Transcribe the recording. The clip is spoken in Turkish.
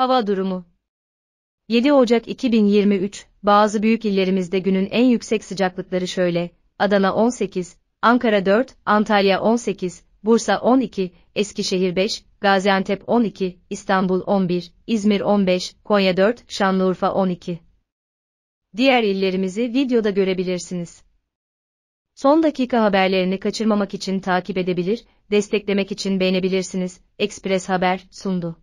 Hava durumu 7 Ocak 2023, bazı büyük illerimizde günün en yüksek sıcaklıkları şöyle, Adana 18, Ankara 4, Antalya 18, Bursa 12, Eskişehir 5, Gaziantep 12, İstanbul 11, İzmir 15, Konya 4, Şanlıurfa 12. Diğer illerimizi videoda görebilirsiniz. Son dakika haberlerini kaçırmamak için takip edebilir, desteklemek için beğenebilirsiniz. Express Haber sundu.